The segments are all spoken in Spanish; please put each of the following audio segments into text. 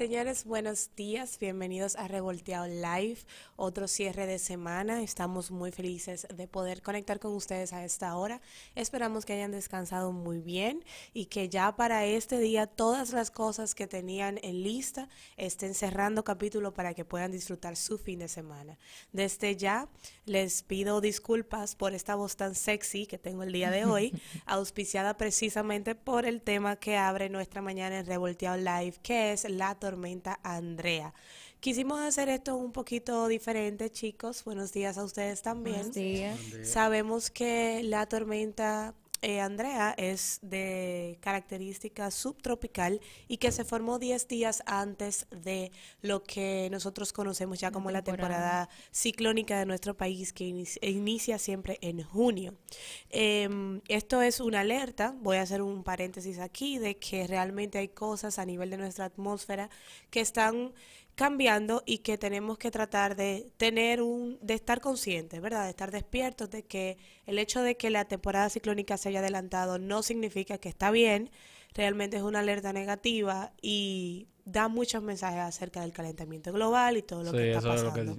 Señores, buenos días, bienvenidos a Revolteado Live, otro cierre de semana. Estamos muy felices de poder conectar con ustedes a esta hora. Esperamos que hayan descansado muy bien y que ya para este día todas las cosas que tenían en lista estén cerrando capítulo para que puedan disfrutar su fin de semana. Desde ya les pido disculpas por esta voz tan sexy que tengo el día de hoy, auspiciada precisamente por el tema que abre nuestra mañana en Revolteado Live, que es la tormenta Andrea. Quisimos hacer esto un poquito diferente, chicos. Buenos días a ustedes también. Buenos días. Sabemos que la tormenta eh, Andrea es de característica subtropical y que se formó 10 días antes de lo que nosotros conocemos ya como la temporada, ciclónica de nuestro país que inicia, siempre en junio. Em, esto es una alerta, voy a hacer un paréntesis aquí, de que realmente hay cosas a nivel de nuestra atmósfera que están cambiando y que tenemos que tratar de tener un, de estar conscientes, ¿verdad? De estar despiertos de que el hecho de que la temporada ciclónica se haya adelantado no significa que está bien, realmente es una alerta negativa y da muchos mensajes acerca del calentamiento global y todo lo que está pasando.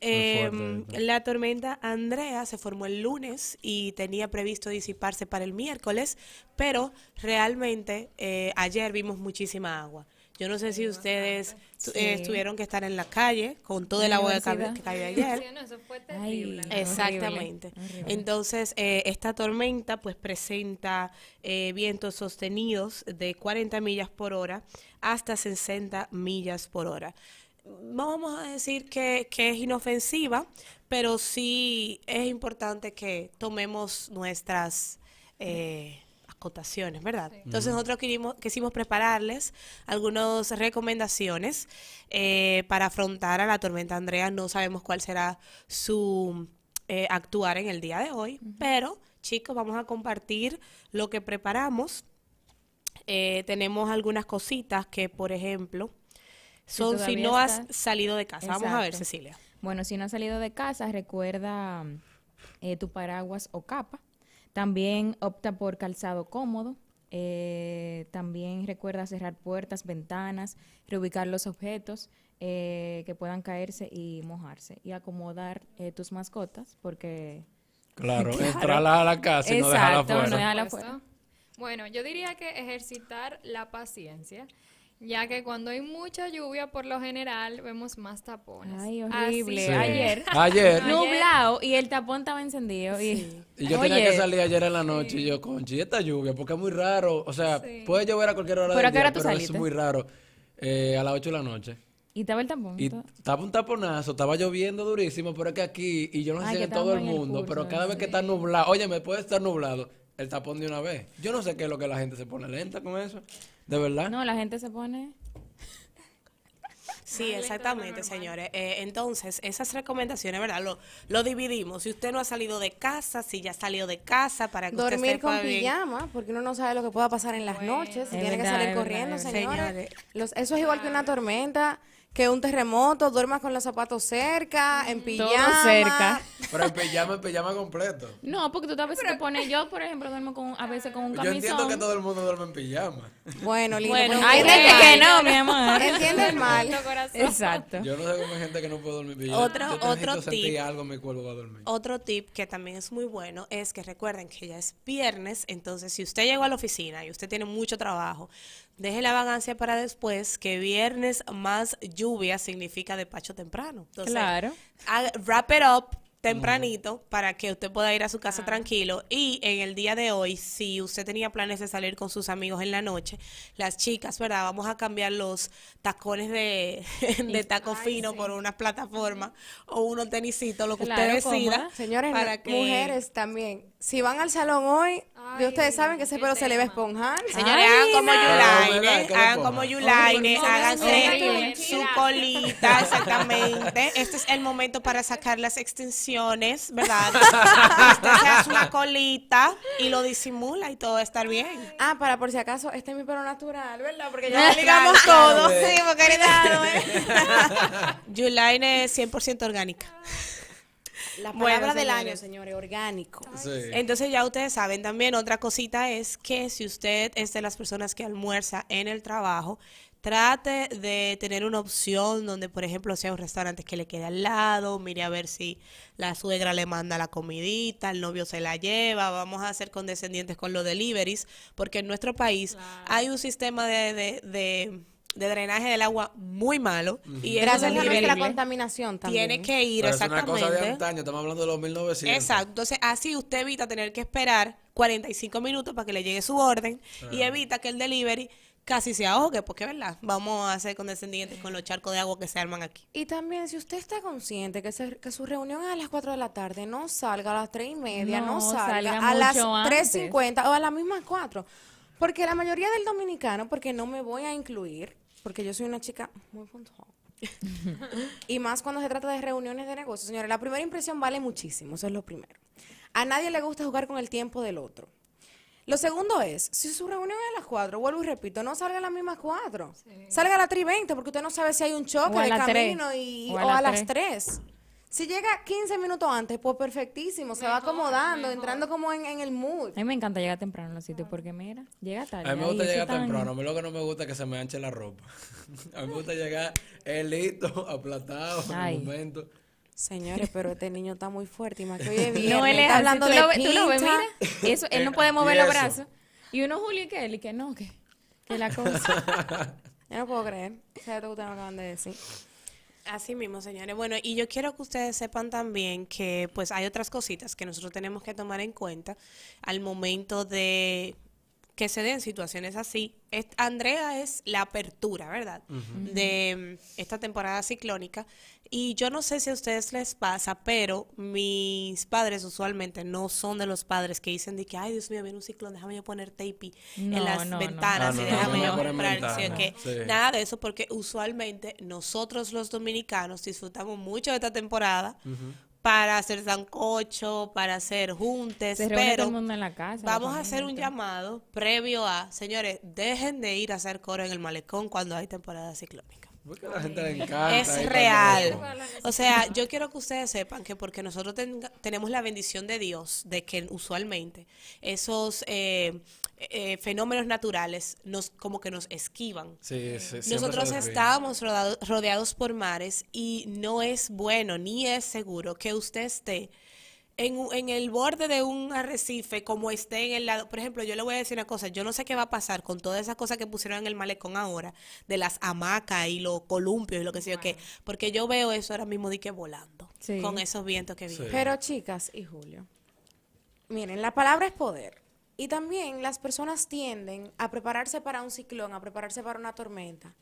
Em, la tormenta Andrea se formó el lunes y tenía previsto disiparse para el miércoles, pero realmente eh, ayer vimos muchísima agua. Yo no sé si ustedes eh, tuvieron que estar en la calle con todo el agua que cayó ayer. eso fue terrible, Exactamente. Entonces, eh, esta tormenta pues presenta eh, vientos sostenidos de 40 millas por hora hasta 60 millas por hora. Vamos a decir que, que es inofensiva, pero sí es importante que tomemos nuestras cotaciones, ¿verdad? Entonces nosotros quisimos, prepararles algunas recomendaciones eh, para afrontar a la tormenta Andrea. No sabemos cuál será su eh, actuar en el día de hoy, pero chicos, vamos a compartir lo que preparamos. Eh, tenemos algunas cositas que, por ejemplo, son si, no has salido de casa. Vamos a ver, Cecilia. Bueno, si no has salido de casa, recuerda tu paraguas o capa. También opta por calzado cómodo. Eh, también recuerda cerrar puertas, ventanas, reubicar los objetos eh, que puedan caerse y mojarse. Y acomodar eh, tus mascotas porque... Claro, claro. a la casa y no dejarla Bueno, yo diría que ejercitar la paciencia ya que cuando hay mucha lluvia, por lo general, vemos más tapones. Ay, horrible. Ayer. Ayer. Nublado y el tapón estaba encendido. Y, yo tenía que salir ayer en la noche y yo, con esta lluvia, porque es muy raro. O sea, puede llover a cualquier hora pero del día, pero es muy raro. Eh, a las 8 de la noche. Y estaba el tapón. Y estaba un taponazo, estaba lloviendo durísimo, pero es que aquí, y yo no sé si en todo el mundo, pero cada vez que está nublado, oye, me puede estar nublado, el tapón de una vez. Yo no sé qué es lo que la gente se pone lenta con eso. ¿De verdad? No, la gente se pone... Sí, exactamente, señores. Eh, entonces, esas recomendaciones, ¿verdad? Lo, dividimos. Si usted no ha salido de casa, si ya salido de casa, para que Dormir usted sepa con bien. pijama, porque uno no sabe lo que pueda pasar en las noches. tiene que salir corriendo, señores. Los, eso es igual que una tormenta que un terremoto, duermas con los zapatos cerca, en pijama. Todo cerca. Pero en pijama, en pijama completo. No, porque tú a veces te pones, yo por ejemplo duermo con, a veces con un camisón. Yo entiendo que todo el mundo duerme en pijama. Bueno, lindo. hay gente que no, mi amor. Entiendes mal. Exacto. Yo no sé cómo hay gente que no puede dormir en pijama. Otro, yo otro tip. Algo en mi cuerpo a dormir. Otro tip que también es muy bueno es que recuerden que ya es viernes, entonces si usted llegó a la oficina y usted tiene mucho trabajo, Deje la vacancia para después, que viernes más lluvia significa despacho temprano. Entonces, claro. Ah, wrap it up tempranito para que usted pueda ir a su casa ah. tranquilo. Y en el día de hoy, si usted tenía planes de salir con sus amigos en la noche, las chicas, ¿verdad? Vamos a cambiar los tacones de, de taco fino por una plataforma o unos tenisitos, lo que usted decida. Señores, para que... mujeres también. Si van al salón hoy, ustedes saben que ese pelo se le va a esponjar. Señores, hagan como Yulaine, ¿eh? hagan como Yulaine, háganse su colita, exactamente. Este es el momento para sacar las extensiones, ¿verdad? Usted se hace una colita y lo disimula y todo va a estar bien. Ah, para por si acaso, este es mi pelo natural, ¿verdad? Porque ya lo ligamos todo. Sí, porque Yulaine es 100% orgánica. La palabra del año, señores, orgánico. Entonces ya ustedes saben también, otra cosita es que si usted es de las personas que almuerza en el trabajo, trate de tener una opción donde, por ejemplo, sea un restaurante que le quede al lado, mire a ver si la suegra le manda la comidita, el novio se la lleva, vamos a ser condescendientes con los deliveries, porque en nuestro país hay un sistema de, de de drenaje del agua muy malo. y Y gracias a la contaminación también. Tiene que ir, exactamente. una cosa de antaño, estamos hablando de los 1900. Exacto, entonces así usted evita tener que esperar 45 minutos para que le llegue su orden y evita que el delivery casi se ahogue, porque verdad, vamos a ser condescendientes con los charcos de agua que se arman aquí. Y también, si usted está consciente que, que su reunión es a las 4 de la tarde, no salga a las 3 y media, no, salga a las 3.50 o a las mismas 4. Porque la mayoría del dominicano, porque no me voy a incluir, porque yo soy una chica muy puntual. y más cuando se trata de reuniones de negocios, señores, la primera impresión vale muchísimo, eso es lo primero. A nadie le gusta jugar con el tiempo del otro. Lo segundo es, si su reunión es a las cuatro, vuelvo y repito, no salga a las mismas cuatro, Salga a las 3.20 porque usted no sabe si hay un choque de camino y, o a, las tres. Si llega 15 minutos antes, pues perfectísimo, se va acomodando, entrando como en, el mood. A mí me encanta llegar temprano a los sitios ah. porque mira, llega tarde. A mí me gusta llegar temprano, a mí lo que no me gusta es que se me anche la ropa. a mí me gusta llegar elito, eh, aplatado, en un momento. Señores, pero este niño está muy fuerte y más que hoy es No, él es hablando de lo, tú lo ves, mira, eso, él no eh, puede mover los brazos. Y uno Julio y que y que no, que, que la cosa. Yo no puedo creer, o sea, que ustedes me acaban de decir. Así mismo, señores. Bueno, y yo quiero que ustedes sepan también que pues hay otras cositas que nosotros tenemos que tomar en cuenta al momento de que se den situaciones así. Es, Andrea es la apertura, ¿verdad? De mm, esta temporada ciclónica. Y yo no sé si a ustedes les pasa, pero mis padres usualmente no son de los padres que dicen de que, ay, Dios mío, viene un ciclón, déjame yo poner tape en las ventanas y déjame yo comprar. que Nada de eso, porque usualmente nosotros los dominicanos disfrutamos mucho de esta temporada para hacer sancocho, para hacer juntes, pero vamos a hacer un llamado previo a, señores, dejen de ir a hacer coro en el malecón cuando hay temporada ciclónica. Porque la gente le encanta. Es real. O sea, yo quiero que ustedes sepan que porque nosotros tenemos la bendición de Dios, de que usualmente esos eh, eh, fenómenos naturales nos como que nos esquivan. Nosotros estamos rodeados por mares y no es bueno ni es seguro que usted esté en, en, el borde de un arrecife, como esté en el lado. Por ejemplo, yo le voy a decir una cosa: yo no sé qué va a pasar con todas esas cosas que pusieron en el malecón ahora, de las hamacas y los columpios y lo que sea porque yo veo eso ahora mismo de que volando, con esos vientos que vienen. Pero, chicas y Julio, miren, la palabra es poder. Y también las personas tienden a prepararse para un ciclón, a prepararse para una tormenta.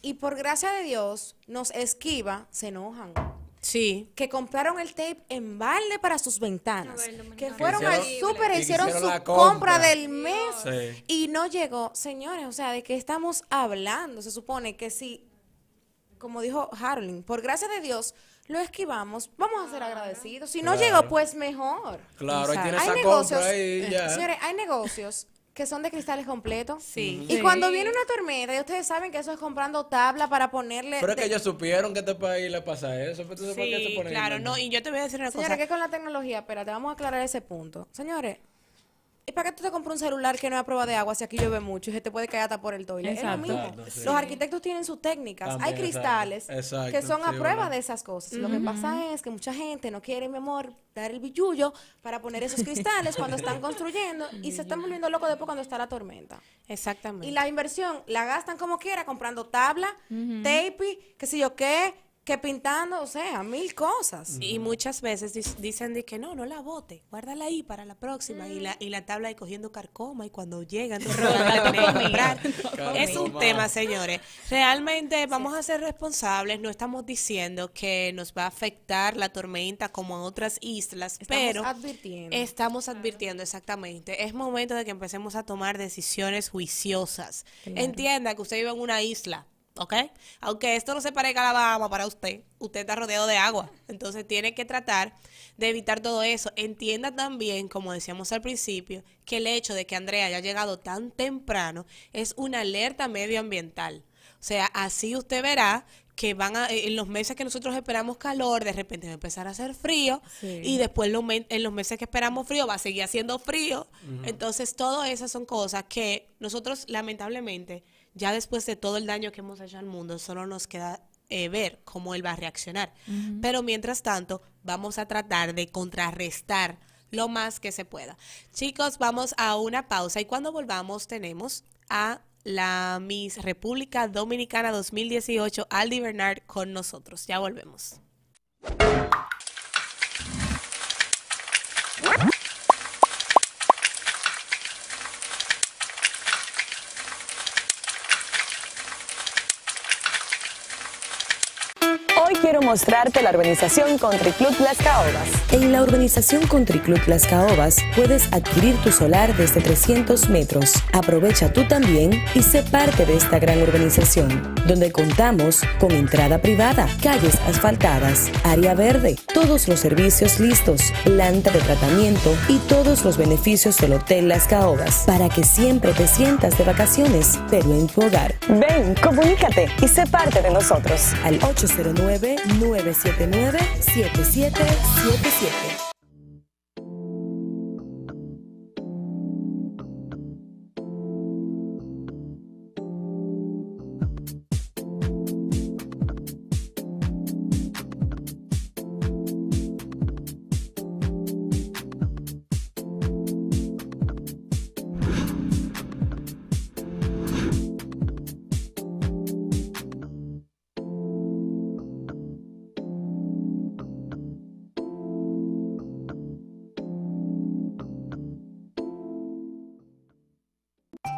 Y por gracia de Dios, nos esquiva, se enojan. Sí. Que compraron el tape en balde para sus ventanas. que fueron al súper, e hicieron, su compra. del mes y no llegó. Señores, o sea, ¿de qué estamos hablando? Se supone que si, como dijo Harling, por gracia de Dios, lo esquivamos. Vamos a ser ah. agradecidos. Si no llegó, pues mejor. Claro, hay negocios, Señores, hay negocios que son de cristales completos. Sí. Y cuando viene una tormenta, y ustedes saben que eso es comprando tabla para ponerle. Pero es que ellos supieron que a este país le pasa eso. claro, no. Y yo te voy a decir una cosa. Señores, que con la tecnología, te vamos a aclarar ese punto. Señores, ¿Y para qué tú te compras un celular que no es a prueba de agua si aquí llueve mucho y se te puede caer hasta por el toile? Exacto, Los arquitectos tienen sus técnicas. Hay cristales que son a prueba de esas cosas. Lo que pasa es que mucha gente no quiere, mi amor, dar el billullo para poner esos cristales cuando están construyendo y se están volviendo locos después cuando está la tormenta. Exactamente. Y la inversión la gastan como quiera comprando tabla, tape, qué sé yo qué, que pintando, o sea, mil cosas. Y muchas veces dicen de que no, no la bote, guárdala ahí para la próxima. Y, la, y la tabla ahí cogiendo carcoma y cuando llegan es un tema, señores. Realmente vamos a ser responsables, no estamos diciendo que nos va a afectar la tormenta como a otras islas, pero... estamos advirtiendo. estamos advirtiendo exactamente. Es momento de que empecemos a tomar decisiones juiciosas. Entienda que usted vive en una isla ¿ok? Aunque esto no se parezca a la Bahama para usted, usted está rodeado de agua. Entonces tiene que tratar de evitar todo eso. Entienda también, como decíamos al principio, que el hecho de que Andrea haya llegado tan temprano es una alerta medioambiental. O sea, así usted verá que van en los meses que nosotros esperamos calor, de repente va a empezar a hacer frío, y después en los meses que esperamos frío va a seguir haciendo frío. Entonces, todas esas son cosas que nosotros lamentablemente ya después de todo el daño que hemos hecho al mundo, solo nos queda eh, ver cómo él va a reaccionar. Pero mientras tanto, vamos a tratar de contrarrestar lo más que se pueda. Chicos, vamos a una pausa y cuando volvamos tenemos a la Miss República Dominicana 2018, Aldi Bernard, con nosotros. Ya volvemos. mostrarte la organización Country Club Las Caobas. En la organización Country Club Las Caobas puedes adquirir tu solar desde 300 metros. Aprovecha tú también y sé parte de esta gran organización, donde contamos con entrada privada, calles asfaltadas, área verde, todos los servicios listos, planta de tratamiento y todos los beneficios del Hotel Las Caobas para que siempre te sientas de vacaciones, pero en tu hogar. Ven, comunícate y sé parte de nosotros. Al 809 979-7777.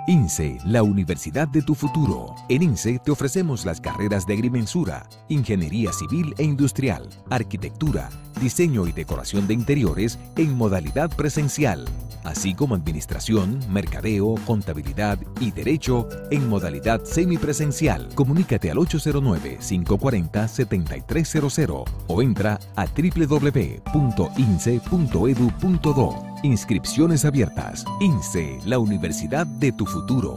INSE, la universidad de tu futuro. En INSE te ofrecemos las carreras de agrimensura, ingeniería civil e industrial, arquitectura, diseño y decoración de interiores en modalidad presencial, así como administración, mercadeo, contabilidad y derecho en modalidad semipresencial. Comunícate al 809-540-7300 o entra a www.ince.edu.do. Inscripciones abiertas. INSEE, la universidad de tu futuro.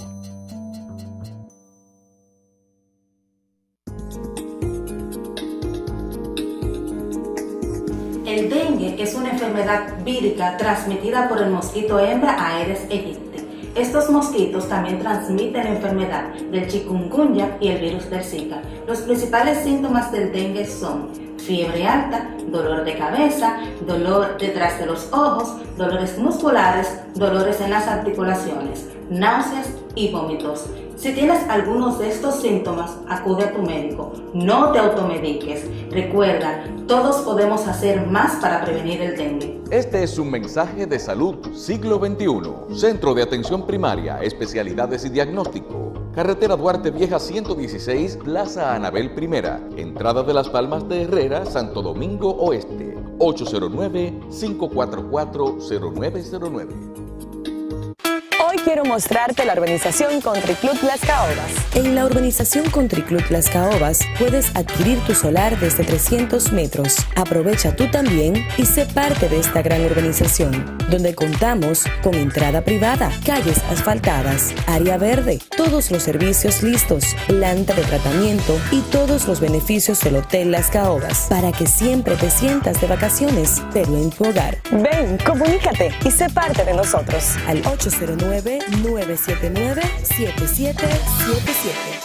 El dengue es una enfermedad vírica transmitida por el mosquito hembra Aedes aegypti estos mosquitos también transmiten enfermedad del chikungunya y el virus del Zika. Los principales síntomas del dengue son fiebre alta, dolor de cabeza, dolor detrás de los ojos, dolores musculares, dolores en las articulaciones, náuseas y vómitos. Si tienes algunos de estos síntomas, acude a tu médico. No te automediques. Recuerda, todos podemos hacer más para prevenir el dengue. Este es un mensaje de salud siglo XXI. Centro de Atención Primaria, Especialidades y Diagnóstico. Carretera Duarte Vieja 116, Plaza Anabel I, entrada de Las Palmas de Herrera, Santo Domingo Oeste, 809-544-0909. Hoy quiero mostrarte la urbanización Country Club Las Caobas. En la urbanización Country Club Las Caobas puedes adquirir tu solar desde 300 metros. Aprovecha tú también y sé parte de esta gran organización, donde contamos con entrada privada, calles asfaltadas, área verde, todos los servicios listos, planta de tratamiento y todos los beneficios del Hotel Las Caobas, para que siempre te sientas de vacaciones, pero en tu hogar. Ven, comunícate y sé parte de nosotros. Al 809-979-7777.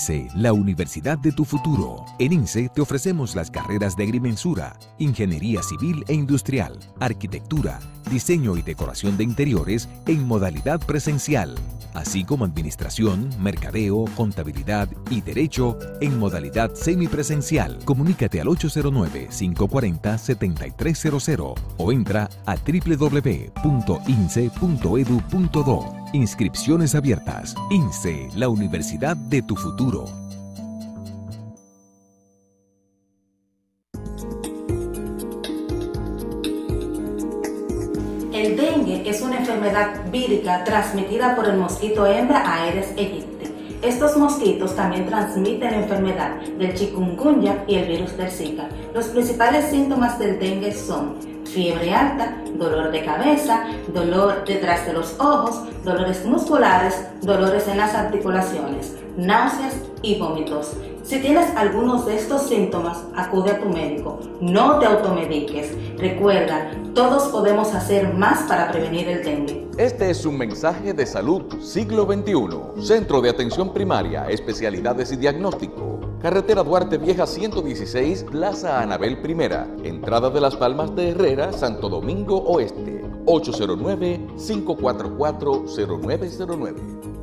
INSE, la universidad de tu futuro. En INSE te ofrecemos las carreras de agrimensura, ingeniería civil e industrial, arquitectura, diseño y decoración de interiores en modalidad presencial, así como administración, mercadeo, contabilidad y derecho en modalidad semipresencial. Comunícate al 809-540-7300 o entra a www.ince.edu.do. Inscripciones abiertas. INSEE, la universidad de tu futuro. El dengue es una enfermedad vírica transmitida por el mosquito hembra Aedes aegypti. Estos mosquitos también transmiten la enfermedad del chikungunya y el virus del Zika. Los principales síntomas del dengue son fiebre alta, dolor de cabeza, dolor detrás de los ojos, dolores musculares, dolores en las articulaciones, náuseas y vómitos. Si tienes algunos de estos síntomas, acude a tu médico. No te automediques. Recuerda, todos podemos hacer más para prevenir el dengue. Este es un mensaje de salud siglo XXI. Centro de Atención Primaria, Especialidades y Diagnóstico. Carretera Duarte Vieja 116, Plaza Anabel I, entrada de Las Palmas de Herrera, Santo Domingo Oeste, 809-544-0909.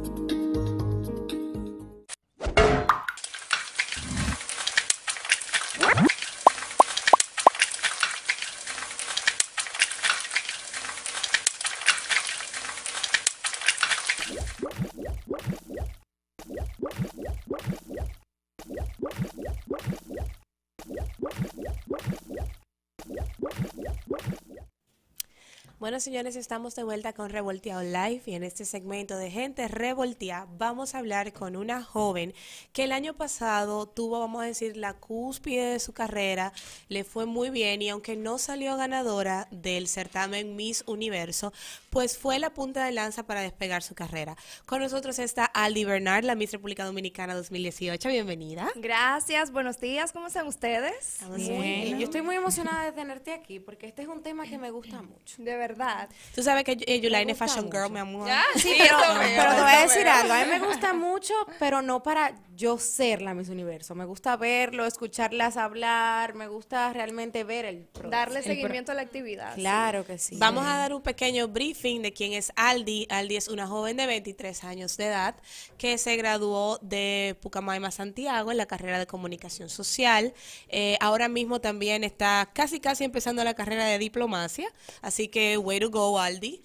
señores, estamos de vuelta con Revolteado Live y en este segmento de Gente revoltea, vamos a hablar con una joven que el año pasado tuvo, vamos a decir, la cúspide de su carrera, le fue muy bien y aunque no salió ganadora del certamen Miss Universo, pues fue la punta de lanza para despegar su carrera. Con nosotros está Aldi Bernard, la Miss República Dominicana 2018. Bienvenida. Gracias, buenos días, ¿cómo están ustedes? Estamos bien. Yo estoy muy emocionada de tenerte aquí porque este es un tema que me gusta mucho. De verdad. Tú sabes que eh, Yulaine es fashion girl, mi amor. Sí, pero, te voy a decir algo. A mí me gusta mucho, pero no para yo ser la Miss Universo. Me gusta verlo, escucharlas hablar, me gusta realmente ver el Darle seguimiento a la actividad. Claro que sí. Vamos a dar un pequeño briefing de quién es Aldi. Aldi es una joven de 23 años de edad que se graduó de Pucamaima Santiago en la carrera de comunicación social. Eh, ahora mismo también está casi casi empezando la carrera de diplomacia, así que bueno,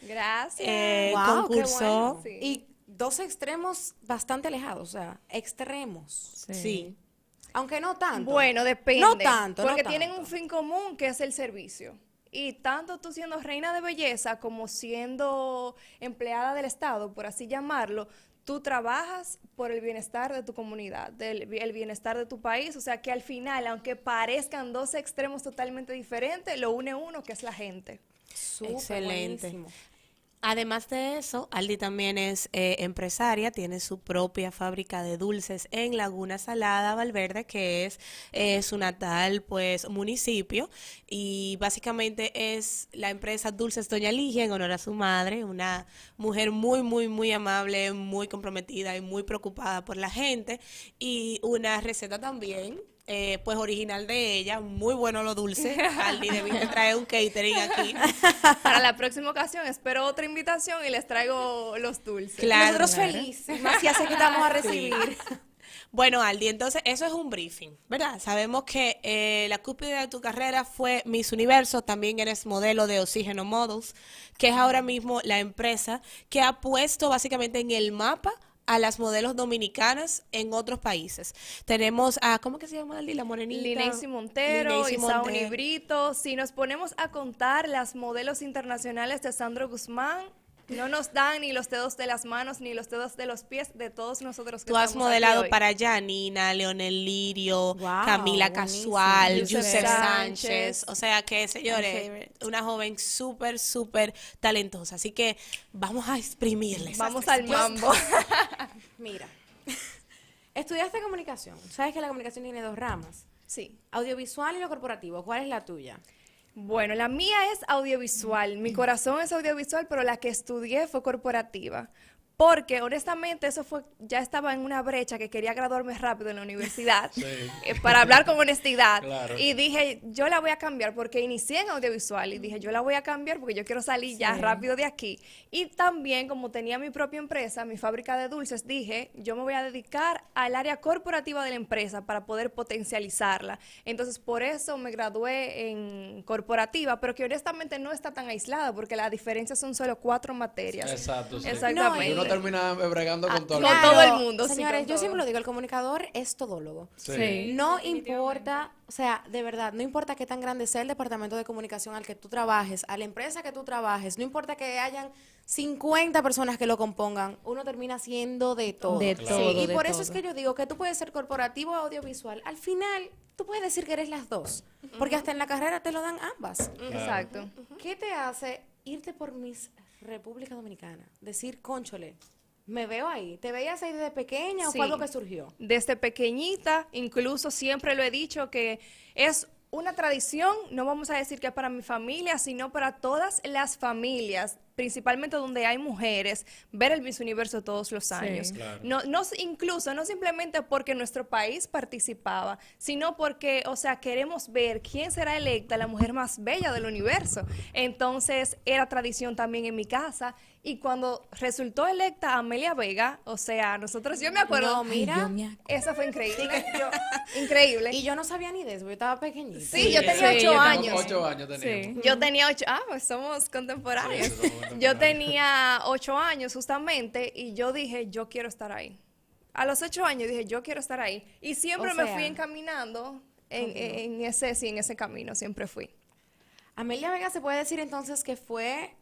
Gracias. Eh, y dos extremos bastante alejados, o sea, extremos. sí. Aunque no tanto. Bueno, depende. No tanto. Porque tienen un fin común que es el servicio. Y tanto tú siendo reina de belleza como siendo empleada del Estado, por así llamarlo, tú trabajas por el bienestar de tu comunidad, del, el bienestar de tu país. O sea que al final, aunque parezcan dos extremos totalmente diferentes, lo une uno que es la gente. Excelente. Además de eso, Aldi también es eh, empresaria, tiene su propia fábrica de dulces en Laguna Salada, Valverde, que es eh, su natal pues municipio. Y básicamente es la empresa Dulces Doña Ligia en honor a su madre, una mujer muy, muy, muy amable, muy comprometida y muy preocupada por la gente. Y una receta también eh, pues original de ella, muy bueno lo dulce. Aldi, debiste traer un catering aquí. Para la próxima ocasión espero otra invitación y les traigo los dulces. Claro, Nosotros felices, más que estamos a recibir. Bueno, Aldi, entonces eso es un briefing, ¿verdad? Sabemos que eh, la cúspide de tu carrera fue Miss Universo, también eres modelo de Oxígeno Models, que es ahora mismo la empresa que ha puesto básicamente en el mapa a las modelos dominicanas en otros países. Tenemos a, ¿cómo que se llama Lila La morenita. Montero, y Brito. Si nos ponemos a contar las modelos internacionales de Sandro Guzmán, no nos dan ni los dedos de las manos, ni los dedos de los pies de todos nosotros que Tú has modelado para Janina, Leonel Lirio, Camila Casual, Yusef Sánchez. O sea que, señores, una joven súper, súper talentosa. Así que vamos a exprimirles. Vamos al mambo. Mira, estudiaste comunicación. Sabes que la comunicación tiene dos ramas. Sí. Audiovisual y lo corporativo. ¿Cuál es la tuya? Bueno, la mía es audiovisual. Mi mm. corazón es audiovisual, pero la que estudié fue corporativa. Porque honestamente eso fue, ya estaba en una brecha que quería graduarme rápido en la universidad, eh, para hablar con honestidad. Y dije, yo la voy a cambiar porque inicié en audiovisual y dije, yo la voy a cambiar porque yo quiero salir ya rápido de aquí. Y también como tenía mi propia empresa, mi fábrica de dulces, dije, yo me voy a dedicar al área corporativa de la empresa para poder potencializarla. Entonces por eso me gradué en corporativa, pero que honestamente no está tan aislada porque la diferencia son solo cuatro materias. Exacto. Exactamente termina bregando con ah, todo, el mundo. Señores, yo siempre lo digo, el comunicador es todólogo. Sí. No importa, o sea, de verdad, no importa qué tan grande sea el departamento de comunicación al que tú trabajes, a la empresa que tú trabajes, no importa que hayan 50 personas que lo compongan, uno termina siendo de todo. De y por eso es que yo digo que tú puedes ser corporativo o audiovisual. Al final, tú puedes decir que eres las dos, porque hasta en la carrera te lo dan ambas. Exacto. ¿Qué te hace irte por mis República Dominicana. Decir, conchole, me veo ahí. ¿Te veías ahí desde pequeña o fue algo que surgió? Desde pequeñita, incluso siempre lo he dicho que es una tradición, no vamos a decir que es para mi familia, sino para todas las familias principalmente donde hay mujeres, ver el Miss Universo todos los años. No, no, incluso, no simplemente porque nuestro país participaba, sino porque, o sea, queremos ver quién será electa la mujer más bella del universo. Entonces, era tradición también en mi casa. Y cuando resultó electa Amelia Vega, o sea, nosotros, yo me acuerdo, mira, eso fue increíble. increíble. Y yo no sabía ni de eso, yo estaba pequeñita. Sí, yo tenía ocho años. años Yo tenía ocho, ah, pues somos contemporáneos yo tenía ocho años justamente y yo dije, yo quiero estar ahí. A los ocho años dije, yo quiero estar ahí. Y siempre me fui encaminando en, ese, en ese camino, siempre fui. Amelia Vega se puede decir entonces que fue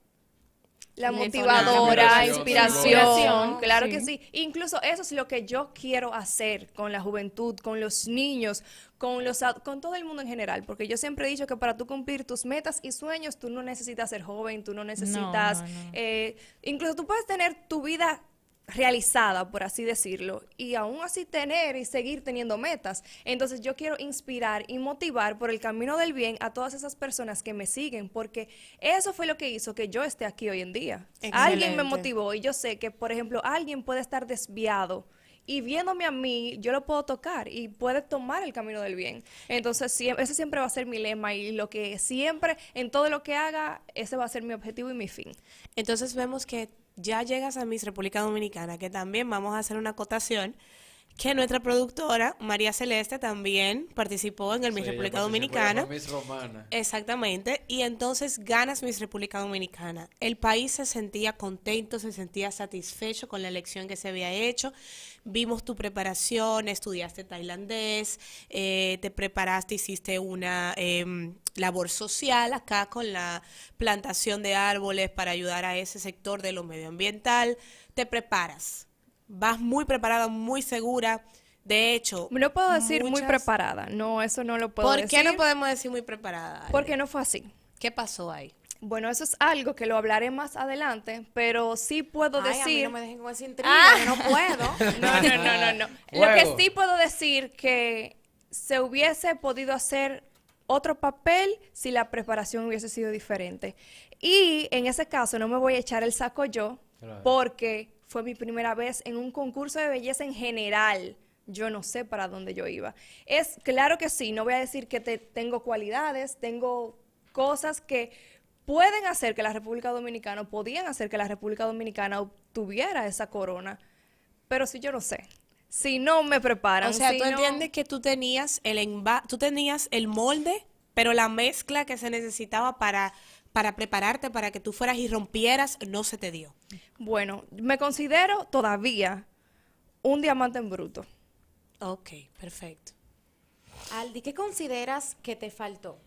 la motivadora, inspiración, claro que sí. Incluso eso es lo que yo quiero hacer con la juventud, con los niños, con los con todo el mundo en general, porque yo siempre he dicho que para tú cumplir tus metas y sueños, tú no necesitas ser joven, tú no necesitas, eh, incluso tú puedes tener tu vida realizada, por así decirlo, y aún así tener y seguir teniendo metas. Entonces yo quiero inspirar y motivar por el camino del bien a todas esas personas que me siguen, porque eso fue lo que hizo que yo esté aquí hoy en día. Alguien me motivó y yo sé que, por ejemplo, alguien puede estar desviado y viéndome a mí, yo lo puedo tocar y puede tomar el camino del bien. Entonces, ese siempre va a ser mi lema y lo que siempre, en todo lo que haga, ese va a ser mi objetivo y mi fin. Entonces vemos que ya llegas a Miss República Dominicana, que también vamos a hacer una acotación que nuestra productora, María Celeste, también participó en el Miss República Dominicana. Romana. Exactamente. Y entonces ganas Miss República Dominicana. El país se sentía contento, se sentía satisfecho con la elección que se había hecho. Vimos tu preparación, estudiaste tailandés, eh, te preparaste, hiciste una em, labor social acá con la plantación de árboles para ayudar a ese sector de lo medioambiental. Te preparas vas muy preparada, muy segura. De hecho, no puedo decir muy preparada. No, eso no lo puedo decir. ¿Por qué no podemos decir muy preparada? Porque no fue así. ¿Qué pasó ahí? Bueno, eso es algo que lo hablaré más adelante, pero sí puedo decir. no me dejen con ah. intriga, no puedo. No, no, no, no, Lo que sí puedo decir que se hubiese podido hacer otro papel si la preparación hubiese sido diferente. Y en ese caso no me voy a echar el saco yo, porque fue mi primera vez en un concurso de belleza en general. Yo no sé para dónde yo iba. Es claro que sí, no voy a decir que te, tengo cualidades, tengo cosas que pueden hacer que la República Dominicana, podían hacer que la República Dominicana obtuviera esa corona, pero sí, yo no sé, si no me preparan. O sea, tú entiendes que tú tenías el tú tenías el molde, pero la mezcla que se necesitaba para para prepararte para que tú fueras y rompieras no se te dio? Bueno, me considero todavía un diamante en bruto. Ok, perfecto. Aldi, ¿qué consideras que te faltó?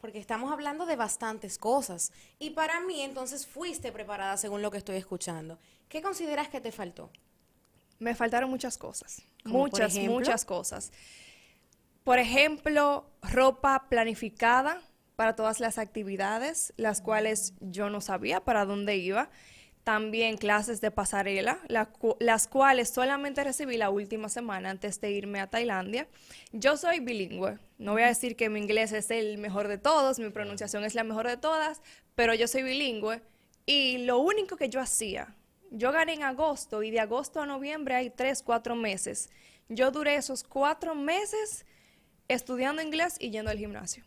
Porque estamos hablando de bastantes cosas. Y para mí, entonces, fuiste preparada según lo que estoy escuchando. ¿Qué consideras que te faltó? Me faltaron muchas cosas. Muchas, muchas cosas. Por ejemplo, ropa planificada para todas las actividades, las cuales yo no sabía para dónde iba. También clases de pasarela, las cuales solamente recibí la última semana antes de irme a Tailandia. Yo soy bilingüe, no voy a decir que mi inglés es el mejor de todos, mi pronunciación es la mejor de todas, pero yo soy bilingüe y lo único que yo hacía, yo gané en agosto y de agosto a noviembre hay tres, cuatro meses. Yo duré esos cuatro meses estudiando inglés y yendo al gimnasio.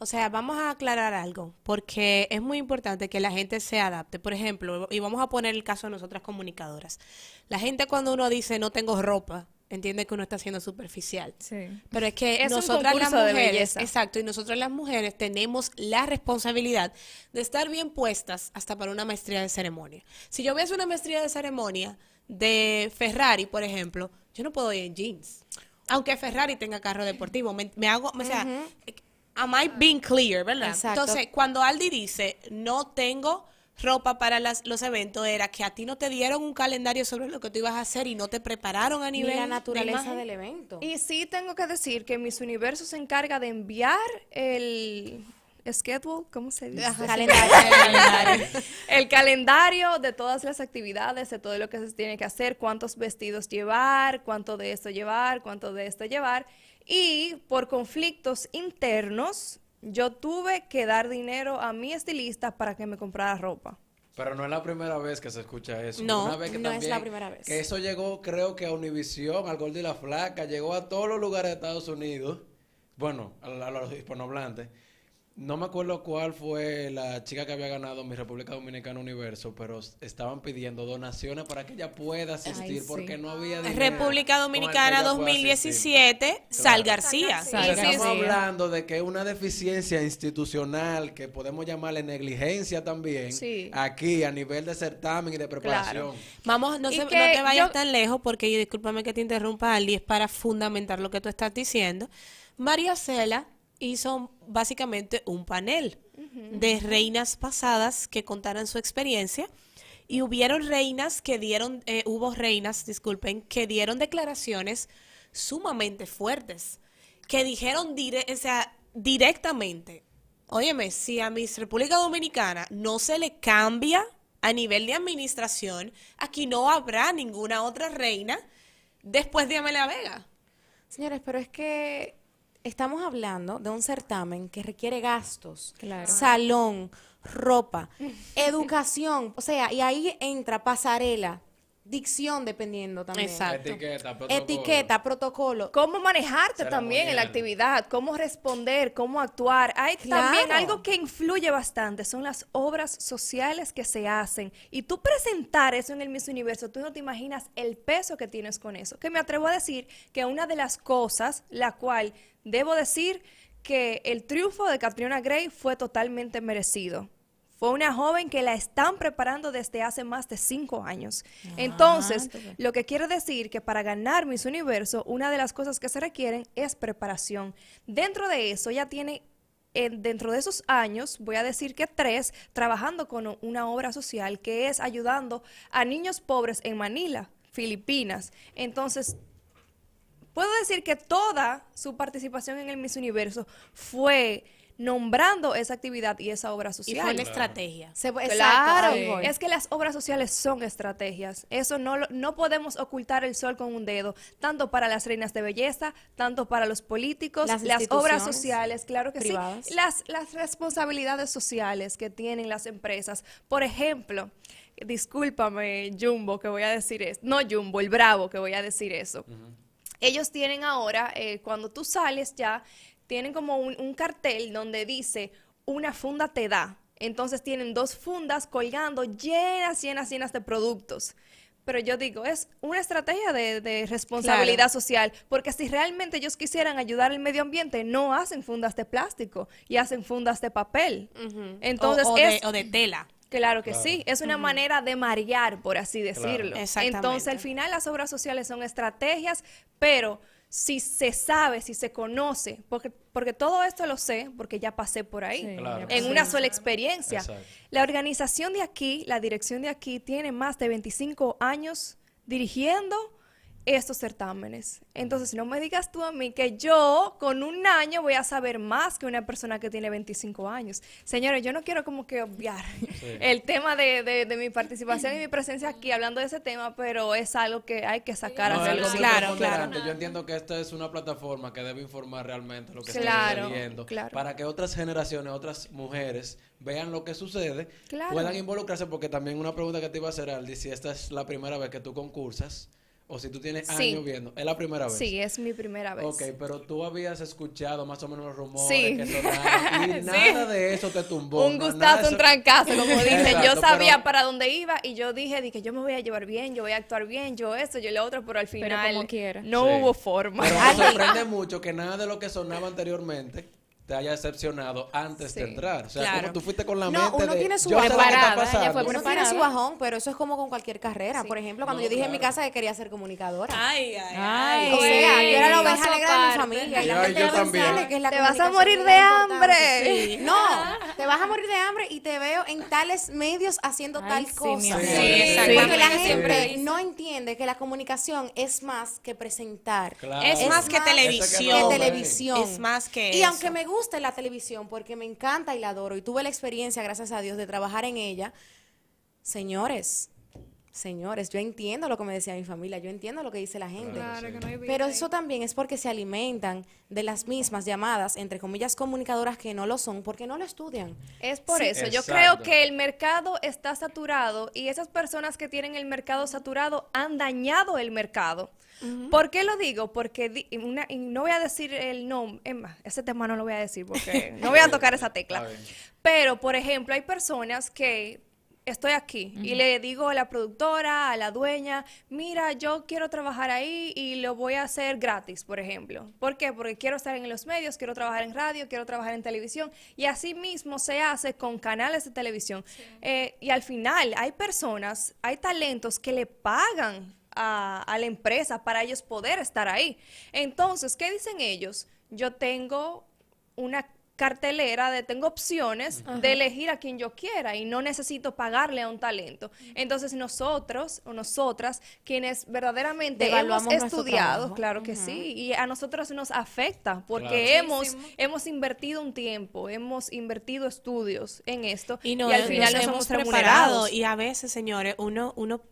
O sea, vamos a aclarar algo, porque es muy importante que la gente se adapte. Por ejemplo, y vamos a poner el caso de nosotras comunicadoras. La gente cuando uno dice no tengo ropa, entiende que uno está siendo superficial. Sí. Pero es que nosotras las mujeres, exacto, y nosotras las mujeres tenemos la responsabilidad de estar bien puestas hasta para una maestría de ceremonia. Si yo voy a una maestría de ceremonia de Ferrari, por ejemplo, yo no puedo ir en jeans aunque Ferrari tenga carro deportivo, me, hago, o sea, am I being clear, ¿verdad? Entonces, cuando Aldi dice, no tengo ropa para los eventos, era que a ti no te dieron un calendario sobre lo que tú ibas a hacer y no te prepararon a nivel. Ni la naturaleza del evento. Y sí tengo que decir que Miss Universo se encarga de enviar el, schedule, ¿cómo se dice? Calendario. calendario. el calendario de todas las actividades, de todo lo que se tiene que hacer, cuántos vestidos llevar, cuánto de esto llevar, cuánto de esto llevar. Y por conflictos internos, yo tuve que dar dinero a mi estilista para que me comprara ropa. Pero no es la primera vez que se escucha eso. No, no es la primera vez. Que eso llegó, creo que a Univision, al Gol de la Flaca, llegó a todos los lugares de Estados Unidos, bueno, a, a los hispanohablantes. No me acuerdo cuál fue la chica que había ganado mi República Dominicana Universo, pero estaban pidiendo donaciones para que ella pueda asistir porque no había dinero República Dominicana 2017, Sal García. Sal Estamos hablando de que una deficiencia institucional que podemos llamarle negligencia también aquí a nivel de certamen y de preparación. Vamos, no, se, te vayas tan lejos porque discúlpame que te interrumpa Ali, es para fundamentar lo que tú estás diciendo. María Cela hizo básicamente un panel de reinas pasadas que contaran su experiencia y hubieron reinas que dieron, eh, hubo reinas, disculpen, que dieron declaraciones sumamente fuertes, que dijeron dire directamente, óyeme, si a mi República Dominicana no se le cambia a nivel de administración, aquí no habrá ninguna otra reina después de Amelia Vega. Señores, pero es que estamos hablando de un certamen que requiere gastos, salón, ropa, educación, o sea, y ahí entra pasarela, dicción dependiendo también. Etiqueta, protocolo. Cómo manejarte también en la actividad, cómo responder, cómo actuar. Hay también algo que influye bastante, son las obras sociales que se hacen. Y tú presentar eso en el mismo Universo, tú no te imaginas el peso que tienes con eso. Que me atrevo a decir que una de las cosas, la cual debo decir que el triunfo de Catriona Gray fue totalmente merecido fue una joven que la están preparando desde hace más de cinco años. Ah, Entonces, lo que quiere decir que para ganar Miss Universo, una de las cosas que se requieren es preparación. Dentro de eso, ya tiene dentro de esos años, voy a decir que tres, trabajando con una obra social que es ayudando a niños pobres en Manila, Filipinas. Entonces, puedo decir que toda su participación en el Miss Universo fue nombrando esa actividad y esa obra social. Y fue estrategia. Se, Es que las obras sociales son estrategias. Eso no, no podemos ocultar el sol con un dedo, tanto para las reinas de belleza, tanto para los políticos, las, obras sociales, claro que sí. Las, las responsabilidades sociales que tienen las empresas. Por ejemplo, discúlpame, Jumbo, que voy a decir esto. No Jumbo, el Bravo, que voy a decir eso. Ellos tienen ahora, eh, cuando tú sales ya, tienen como un, cartel donde dice, una funda te da. Entonces tienen dos fundas colgando llenas, llenas, llenas de productos. Pero yo digo, es una estrategia de, responsabilidad social, porque si realmente ellos quisieran ayudar al medio ambiente, no hacen fundas de plástico y hacen fundas de papel. Entonces o, de, tela. Claro que sí, es una manera de marear, por así decirlo. Entonces, al final las obras sociales son estrategias, pero si se sabe, si se conoce, porque, porque todo esto lo sé, porque ya pasé por ahí, en una sola experiencia. La organización de aquí, la dirección de aquí, tiene más de 25 años dirigiendo estos certámenes. Entonces, si no me digas tú a mí que yo con un año voy a saber más que una persona que tiene 25 años. Señores, yo no quiero como que obviar el tema de, de, mi participación y mi presencia aquí hablando de ese tema, pero es algo que hay que sacar a Claro, claro, claro. Yo entiendo que esta es una plataforma que debe informar realmente lo que está sucediendo para que otras generaciones, otras mujeres vean lo que sucede, puedan involucrarse porque también una pregunta que te iba a hacer Aldi, si esta es la primera vez que tú concursas, o si tú tienes años viendo. Es la primera vez. Sí, es mi primera vez. Ok, pero tú habías escuchado más o menos los rumores que Y nada de eso te tumbó. Un gustazo, un trancazo, como dicen. yo sabía para dónde iba y yo dije, dije, yo me voy a llevar bien, yo voy a actuar bien, yo esto, yo lo otro, pero al final quiera. no hubo forma. Pero me sorprende mucho que nada de lo que sonaba anteriormente te haya decepcionado antes de entrar. O sea, como tú fuiste con la no, mente uno tiene su bajón. Uno tiene su bajón, pero eso es como con cualquier carrera. Por ejemplo, cuando yo dije en mi casa que quería ser comunicadora. Ay, ay, ay. O sea, yo era la oveja alegre de mi familia. Que es la te vas a morir de hambre. No, te vas a morir de hambre y te veo en tales medios haciendo tal cosa. Porque la gente no entiende que la comunicación es más que presentar. Es más que televisión. Es televisión. Es más que Y aunque me gusta gusta la televisión porque me encanta y la adoro y tuve la experiencia, gracias a Dios, de trabajar en ella, señores, Señores, yo entiendo lo que me decía mi familia, yo entiendo lo que dice la gente. pero eso también es porque se alimentan de las mismas llamadas, entre comillas, comunicadoras que no lo son, porque no lo estudian. Es por eso, yo creo que el mercado está saturado y esas personas que tienen el mercado saturado han dañado el mercado. ¿Por qué lo digo? Porque no voy a decir el nombre, ese tema no lo voy a decir porque no voy a tocar esa tecla. Pero, por ejemplo, hay personas que estoy aquí y le digo a la productora, a la dueña, mira, yo quiero trabajar ahí y lo voy a hacer gratis, por ejemplo. ¿Por qué? Porque quiero estar en los medios, quiero trabajar en radio, quiero trabajar en televisión y así mismo se hace con canales de televisión. Eh, y al final hay personas, hay talentos que le pagan a, a la empresa para ellos poder estar ahí. Entonces, ¿qué dicen ellos? Yo tengo una cartelera de tengo opciones de elegir a quien yo quiera y no necesito pagarle a un talento. Entonces nosotros o nosotras, quienes verdaderamente hemos estudiado, claro que sí, y a nosotros nos afecta porque hemos, hemos invertido un tiempo, hemos invertido estudios en esto y, no, al final nos, hemos Preparado. Y a veces, señores, uno, uno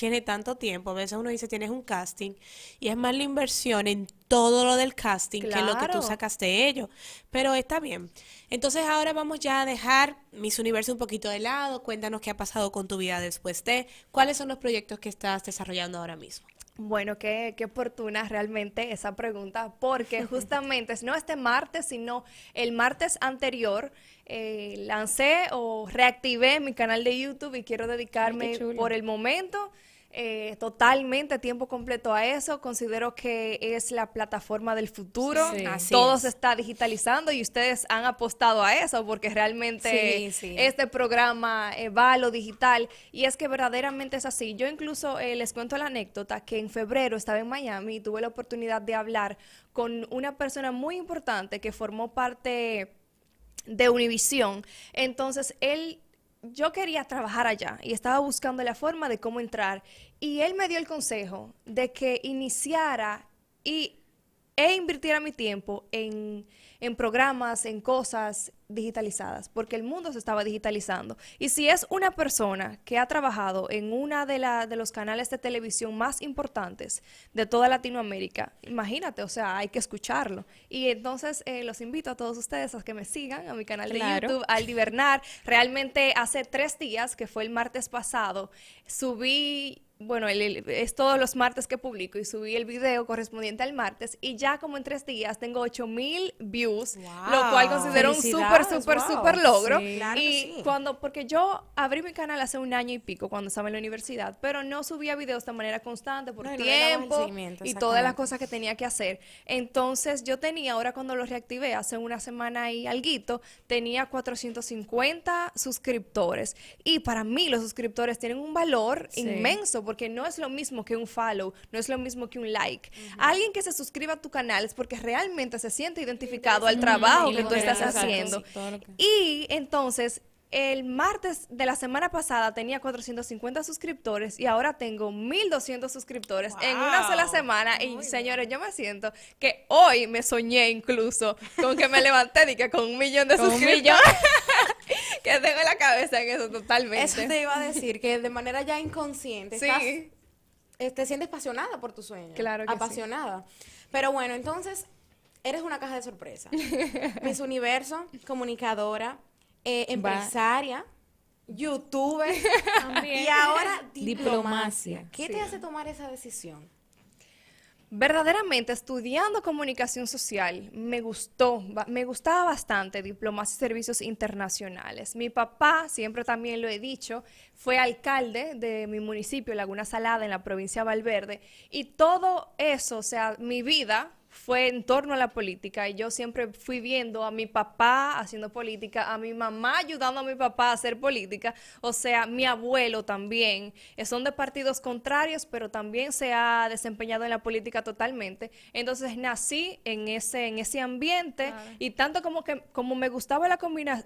tiene tanto tiempo. A veces uno dice, tienes un casting y es más la inversión en todo lo del casting que lo que tú sacaste de ellos. Pero está bien. Entonces ahora vamos ya a dejar mis universo un poquito de lado. Cuéntanos qué ha pasado con tu vida después de, cuáles son los proyectos que estás desarrollando ahora mismo. Bueno, qué, qué, oportuna realmente esa pregunta, porque justamente, no este martes, sino el martes anterior, eh, lancé o reactivé mi canal de YouTube y quiero dedicarme por el momento eh, totalmente tiempo completo a eso. Considero que es la plataforma del futuro. Todo se está digitalizando y ustedes han apostado a eso porque realmente este programa eh, va a lo digital y es que verdaderamente es así. Yo incluso eh, les cuento la anécdota que en febrero estaba en Miami y tuve la oportunidad de hablar con una persona muy importante que formó parte de Univisión. Entonces, él yo quería trabajar allá y estaba buscando la forma de cómo entrar. Y él me dio el consejo de que iniciara y e invirtiera mi tiempo en, programas, en cosas digitalizadas, porque el mundo se estaba digitalizando. Y si es una persona que ha trabajado en uno de, de los canales de televisión más importantes de toda Latinoamérica, imagínate, o sea, hay que escucharlo. Y entonces eh, los invito a todos ustedes a que me sigan a mi canal de YouTube, al Divernar. Realmente hace tres días, que fue el martes pasado, subí bueno, es todos los martes que publico y subí el video correspondiente al martes y ya como en tres días tengo 8000 views, lo cual considero un súper, súper, súper logro. y cuando, porque yo abrí mi canal hace un año y pico cuando estaba en la universidad, pero no subía videos de manera constante por tiempo y todas las cosas que tenía que hacer. Entonces yo tenía, ahora cuando lo reactivé hace una semana y alguito, tenía 450 suscriptores y para mí los suscriptores tienen un valor inmenso porque no es lo mismo que un follow, no es lo mismo que un like. Alguien que se suscriba a tu canal es porque realmente se siente identificado al trabajo que tú estás haciendo. Y entonces el martes de la semana pasada tenía 450 suscriptores y ahora tengo 1200 suscriptores en una sola semana. y señores, yo me siento que hoy me soñé incluso con que me levanté y que con un millón de suscriptores. que tengo la cabeza en eso totalmente. Eso te iba a decir, que de manera ya inconsciente sí. estás eh, te sientes apasionada por tu sueño. Claro que Apasionada. Pero bueno, entonces, eres una caja de sorpresa. mis Universo, comunicadora, eh, empresaria, youtuber y ahora diplomacia. ¿Qué te hace tomar esa decisión? Verdaderamente, estudiando comunicación social, me gustó, me gustaba bastante diplomas y servicios internacionales. Mi papá, siempre también lo he dicho, fue alcalde de mi municipio, Laguna Salada, en la provincia Valverde, y todo eso, o sea, mi vida fue en torno a la política y yo siempre fui viendo a mi papá haciendo política, a mi mamá ayudando a mi papá a hacer política, o sea, mi abuelo también. Eh, son de partidos contrarios, pero también se ha desempeñado en la política totalmente. Entonces nací en ese, en ese ambiente y tanto como, que, como me gustaba la,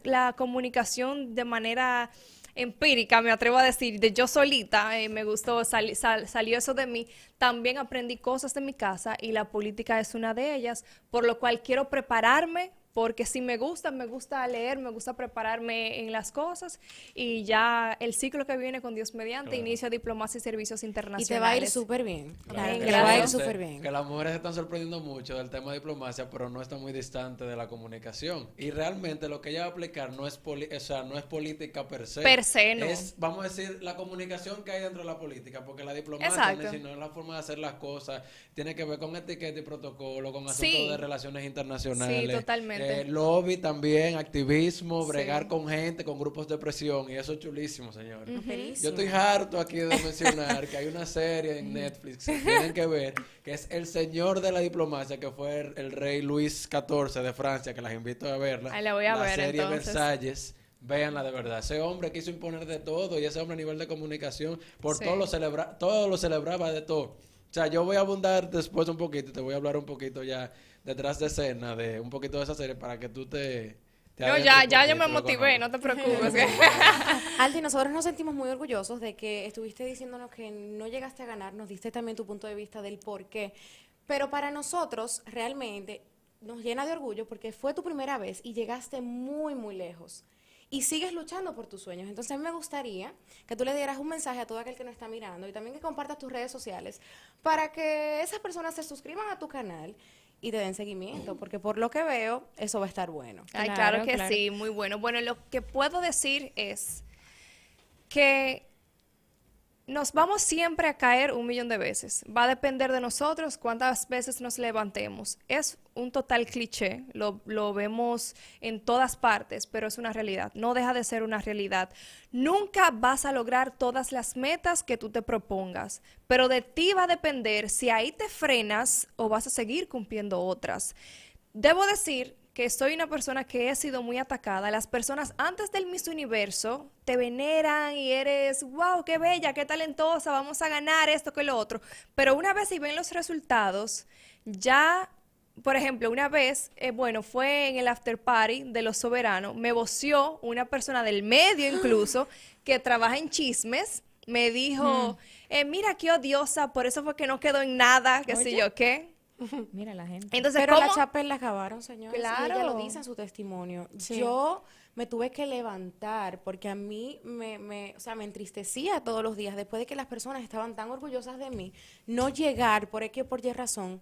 la comunicación de manera empírica, me atrevo a decir, de yo solita, eh, me gustó, salió eso de mí, también aprendí cosas de mi casa y la política es una de ellas, por lo cual quiero prepararme porque si me gusta, me gusta leer, me gusta prepararme en las cosas y ya el ciclo que viene con Dios mediante inicia diplomacia y servicios internacionales. Y te va a ir súper bien. Te va a ir súper bien. Que las mujeres se están sorprendiendo mucho del tema de diplomacia, pero no está muy distante de la comunicación. Y realmente lo que ella va a aplicar no es, poli o sea, no es política per se. Per se, no. Es, vamos a decir, la comunicación que hay dentro de la política, porque la diplomacia no es, la forma de hacer las cosas, tiene que ver con etiqueta y protocolo, con asuntos de relaciones internacionales. Sí, totalmente. Eh, lobby también, activismo, bregar con gente, con grupos de presión. Y eso es chulísimo, Señor, Yo estoy harto aquí de mencionar que hay una serie en Netflix que tienen que ver, que es El Señor de la Diplomacia, que fue el, rey Luis XIV de Francia, que las invito a verla. la voy a ver. La serie Versalles. Véanla de verdad. Ese hombre quiso imponer de todo y ese hombre a nivel de comunicación, por todo, lo celebra todo lo celebraba de todo. O sea, yo voy a abundar después un poquito, te voy a hablar un poquito ya detrás de escena de un poquito de esa serie para que tú te... Yo ya, ya yo me motivé, no te preocupes. Aldi, nosotros nos sentimos muy orgullosos de que estuviste diciéndonos que no llegaste a ganar, nos diste también tu punto de vista del por qué, pero para nosotros realmente nos llena de orgullo porque fue tu primera vez y llegaste muy, muy lejos y sigues luchando por tus sueños. Entonces me gustaría que tú le dieras un mensaje a todo aquel que nos está mirando y también que compartas tus redes sociales para que esas personas se suscriban a tu canal y te den seguimiento, porque por lo que veo, eso va a estar bueno. Ay, claro, que sí, muy bueno. Bueno, lo que puedo decir es que nos vamos siempre a caer un millón de veces. Va a depender de nosotros cuántas veces nos levantemos. Es un total cliché, lo, vemos en todas partes, pero es una realidad, no deja de ser una realidad. Nunca vas a lograr todas las metas que tú te propongas, pero de ti va a depender si ahí te frenas o vas a seguir cumpliendo otras. Debo decir que soy una persona que he sido muy atacada. Las personas antes del Miss Universo te veneran y eres, wow, qué bella, qué talentosa, vamos a ganar esto, que lo otro. Pero una vez y ven los resultados, ya, por ejemplo, una vez, eh, bueno, fue en el after party de Los Soberanos, me voció una persona del medio incluso, que trabaja en chismes, me dijo, mm. eh, mira qué odiosa, por eso fue que no quedó en nada, qué sé yo qué. Mira la gente. Entonces, Pero la chapel acabaron, señor. Claro. lo dice en su testimonio. Yo me tuve que levantar porque a mí me, entristecía todos los días después de que las personas estaban tan orgullosas de mí. No llegar, por qué, por razón,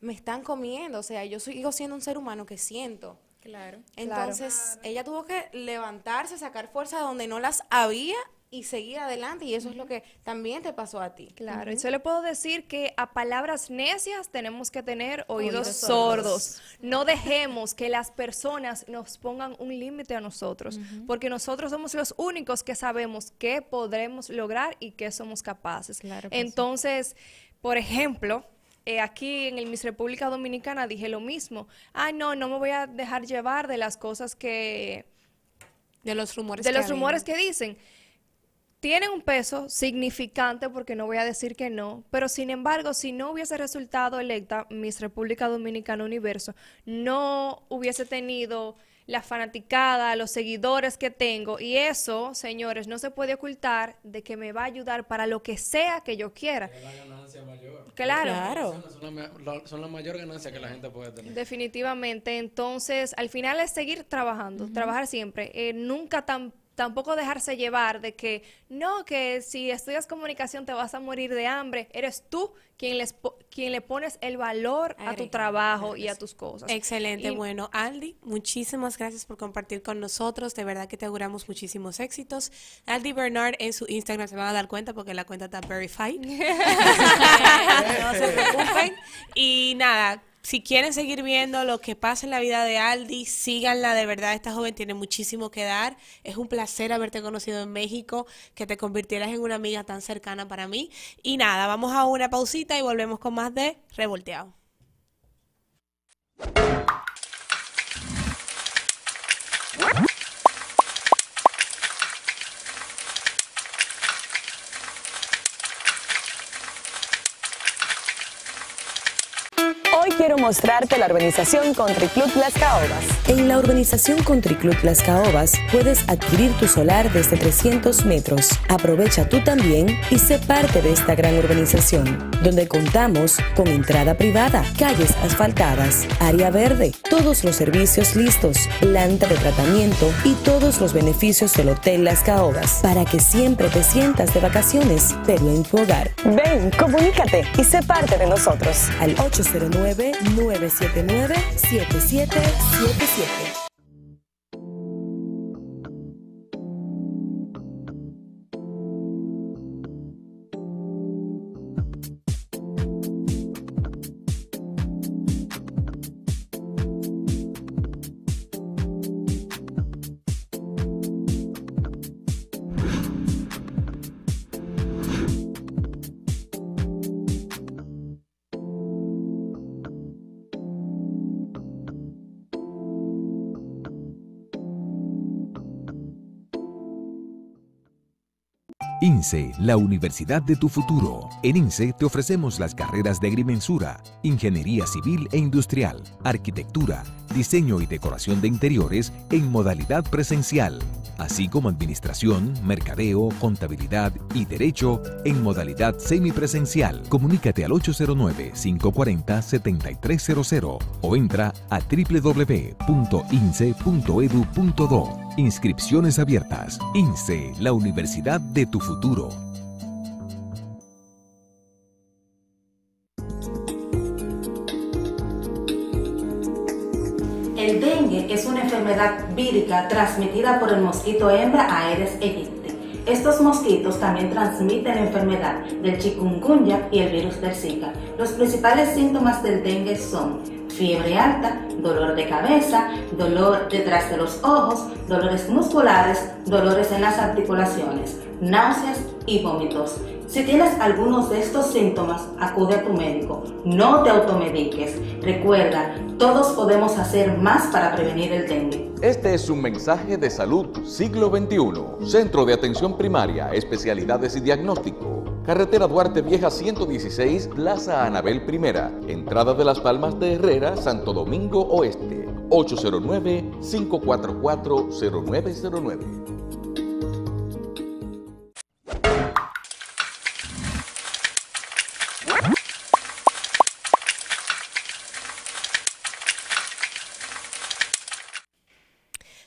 me están comiendo. O sea, yo sigo siendo un ser humano que siento. Claro. Entonces, ella tuvo que levantarse, sacar fuerza donde no las había y seguir adelante y eso es lo que también te pasó a ti. Claro, y yo le puedo decir que a palabras necias tenemos que tener oídos, sordos. No dejemos que las personas nos pongan un límite a nosotros, porque nosotros somos los únicos que sabemos qué podremos lograr y qué somos capaces. Entonces, por ejemplo, eh, aquí en el Miss República Dominicana dije lo mismo. Ah, no, no me voy a dejar llevar de las cosas que... De los rumores. De los rumores que dicen tienen un peso significante, porque no voy a decir que no, pero sin embargo, si no hubiese resultado electa Miss República Dominicana Universo, no hubiese tenido la fanaticada, los seguidores que tengo. Y eso, señores, no se puede ocultar de que me va a ayudar para lo que sea que yo quiera. Es la ganancia mayor. Claro. Son, la, mayor ganancia que la gente puede tener. Definitivamente. Entonces, al final es seguir trabajando, trabajar siempre. Eh, nunca tan tampoco dejarse llevar de que no, que si estudias comunicación te vas a morir de hambre, eres tú quien, les, quien le pones el valor a tu trabajo y a tus cosas. Excelente, bueno, Aldi, muchísimas gracias por compartir con nosotros, de verdad que te auguramos muchísimos éxitos. Aldi Bernard en su Instagram se va a dar cuenta porque la cuenta está verified. no se preocupen. Y nada, si quieren seguir viendo lo que pasa en la vida de Aldi, síganla, de verdad, esta joven tiene muchísimo que dar. Es un placer haberte conocido en México, que te convirtieras en una amiga tan cercana para mí. Y nada, vamos a una pausita y volvemos con más de Revolteado. mostrarte la urbanización Country Club Las Caobas. En la urbanización Country Club Las Caobas puedes adquirir tu solar desde 300 metros. Aprovecha tú también y sé parte de esta gran urbanización, donde contamos con entrada privada, calles asfaltadas, área verde, todos los servicios listos, planta de tratamiento y todos los beneficios del Hotel Las Caobas para que siempre te sientas de vacaciones, pero en tu hogar. Ven, comunícate y sé parte de nosotros. Al 809 979-7777. INSE, la universidad de tu futuro. En INSE te ofrecemos las carreras de agrimensura, ingeniería civil e industrial, arquitectura, diseño y decoración de interiores en modalidad presencial así como administración, mercadeo, contabilidad y derecho en modalidad semipresencial. Comunícate al 809-540-7300 o entra a www.ince.edu.do. Inscripciones abiertas. Ince, la universidad de tu futuro. transmitida por el mosquito hembra Aedes aegypti. Estos mosquitos también transmiten la enfermedad del chikungunya y el virus del Zika. Los principales síntomas del dengue son fiebre alta, dolor de cabeza, dolor detrás de los ojos, dolores musculares, dolores en las articulaciones, náuseas y vómitos. Si tienes algunos de estos síntomas, acude a tu médico. No te automediques. Recuerda, todos podemos hacer más para prevenir el dengue. Este es un mensaje de salud siglo XXI. Centro de Atención Primaria, Especialidades y Diagnóstico. Carretera Duarte Vieja 116, Plaza Anabel I, entrada de Las Palmas de Herrera, Santo Domingo Oeste, 809-544-0909.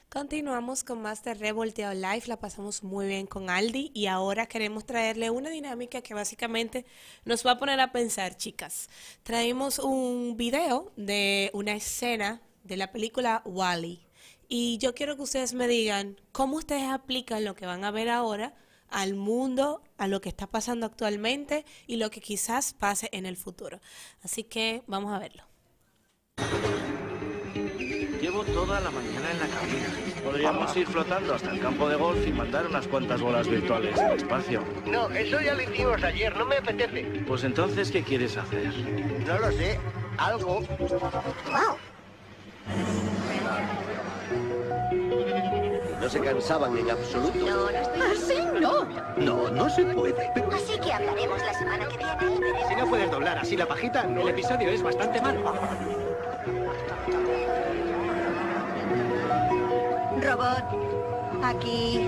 Continuamos con Master Revolteo Life. la pasamos muy bien con Aldi y ahora queremos traerle una dinámica que básicamente nos va a poner a pensar, chicas. Traemos un video de una escena de la película Wally y yo quiero que ustedes me digan cómo ustedes aplican lo que van a ver ahora al mundo, a lo que está pasando actualmente y lo que quizás pase en el futuro. Así que vamos a verlo toda la mañana en la cabina. Podríamos ir flotando hasta el campo de golf y mandar unas cuantas bolas virtuales al espacio. No, eso ya lo hicimos ayer, no me apetece. Pues entonces, ¿qué quieres hacer? No lo sé, algo. No se cansaban en absoluto. No, no estoy... Así no. No, no se puede. Así que hablaremos la semana que viene. Si no puedes doblar así la pajita, el episodio es bastante malo. robot aquí.